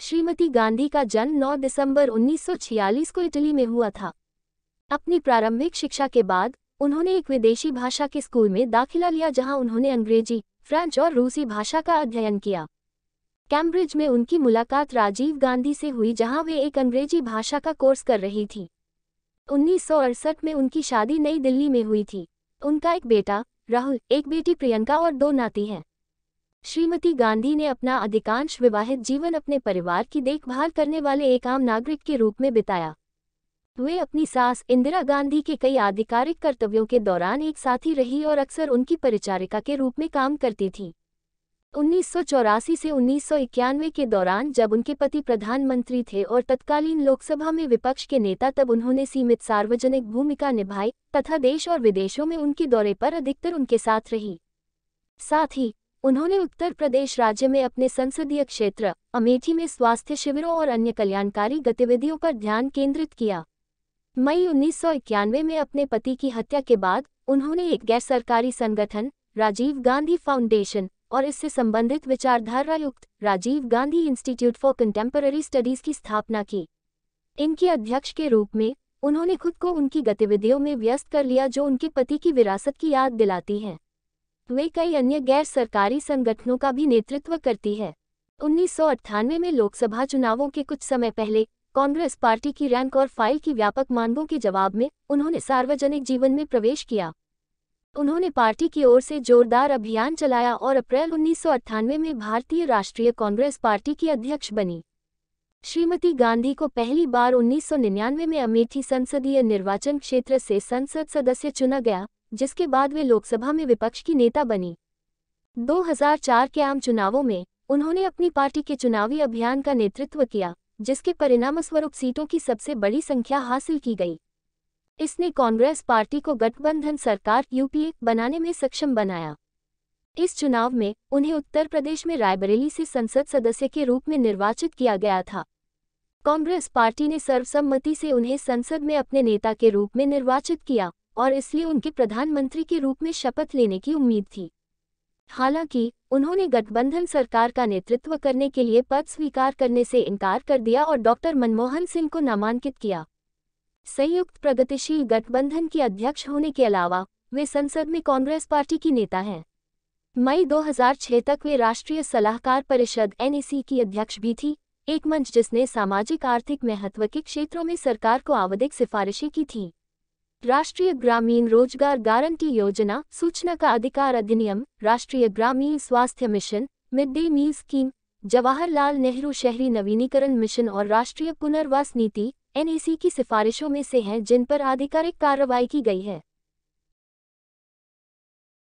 श्रीमती गांधी का जन्म 9 दिसंबर 1946 को इटली में हुआ था अपनी प्रारंभिक शिक्षा के बाद उन्होंने एक विदेशी भाषा के स्कूल में दाखिला लिया जहां उन्होंने अंग्रेजी फ्रेंच और रूसी भाषा का अध्ययन किया कैम्ब्रिज में उनकी मुलाकात राजीव गांधी से हुई जहां वे एक अंग्रेजी भाषा का कोर्स कर रही थी उन्नीस में उनकी शादी नई दिल्ली में हुई थी उनका एक बेटा राहुल एक बेटी प्रियंका और दो नाती हैं श्रीमती गांधी ने अपना अधिकांश विवाहित जीवन अपने परिवार की देखभाल करने वाले एक आम नागरिक के रूप में बिताया वे अपनी सास इंदिरा गांधी के कई आधिकारिक कर्तव्यों के दौरान एक साथी रही और अक्सर उनकी परिचारिका के रूप में काम करती थीं उन्नीस से उन्नीस के दौरान जब उनके पति प्रधानमंत्री थे और तत्कालीन लोकसभा में विपक्ष के नेता तब उन्होंने सीमित सार्वजनिक भूमिका निभाई तथा देश और विदेशों में उनके दौरे पर अधिकतर उनके साथ रही साथ ही उन्होंने उत्तर प्रदेश राज्य में अपने संसदीय क्षेत्र अमेठी में स्वास्थ्य शिविरों और अन्य कल्याणकारी गतिविधियों पर ध्यान केंद्रित किया मई उन्नीस में अपने पति की हत्या के बाद उन्होंने एक गैर सरकारी संगठन राजीव गांधी फाउंडेशन और इससे संबंधित विचारधारा युक्त Rajiv Gandhi institute for contemporary studies की स्थापना की इनके अध्यक्ष के रूप में उन्होंने खुद को उनकी गतिविधियों में व्यस्त कर लिया जो उनके पति की विरासत की याद दिलाती हैं वे कई अन्य गैर सरकारी संगठनों का भी नेतृत्व करती है उन्नीस में लोकसभा चुनावों के कुछ समय पहले कांग्रेस पार्टी की रैंक और फाइल की व्यापक मांगों के जवाब में उन्होंने सार्वजनिक जीवन में प्रवेश किया उन्होंने पार्टी की ओर से जोरदार अभियान चलाया और अप्रैल उन्नीस में भारतीय राष्ट्रीय कांग्रेस पार्टी की अध्यक्ष बनी श्रीमती गांधी को पहली बार 1999 में अमेठी संसदीय निर्वाचन क्षेत्र से संसद सदस्य चुना गया जिसके बाद वे लोकसभा में विपक्ष की नेता बनी 2004 के आम चुनावों में उन्होंने अपनी पार्टी के चुनावी अभियान का नेतृत्व किया जिसके परिणामस्वरूप सीटों की सबसे बड़ी संख्या हासिल की गई इसने कांग्रेस पार्टी को गठबंधन सरकार यूपीए बनाने में सक्षम बनाया इस चुनाव में उन्हें उत्तर प्रदेश में रायबरेली से संसद सदस्य के रूप में निर्वाचित किया गया था कांग्रेस पार्टी ने सर्वसम्मति से उन्हें संसद में अपने नेता के रूप में निर्वाचित किया और इसलिए उनके प्रधानमंत्री के रूप में शपथ लेने की उम्मीद थी हालांकि उन्होंने गठबंधन सरकार का नेतृत्व करने के लिए पद स्वीकार करने से इनकार कर दिया और डॉक्टर मनमोहन सिंह को नामांकित किया संयुक्त प्रगतिशील गठबंधन के अध्यक्ष होने के अलावा वे संसद में कांग्रेस पार्टी की नेता हैं मई 2006 तक वे राष्ट्रीय सलाहकार परिषद एनएसी की अध्यक्ष भी थी एक मंच जिसने सामाजिक आर्थिक महत्व के क्षेत्रों में सरकार को आवधिक सिफारिशें की थीं राष्ट्रीय ग्रामीण रोजगार गारंटी योजना सूचना का अधिकार अधिनियम राष्ट्रीय ग्रामीण स्वास्थ्य mission mid day meal scheme Jawaharlal Nehru शहरी नवीनीकरण मिशन और राष्ट्रीय पुनर्वास नीति एनएसी की सिफारिशों में से हैं जिन पर आधिकारिक कार्रवाई की गई है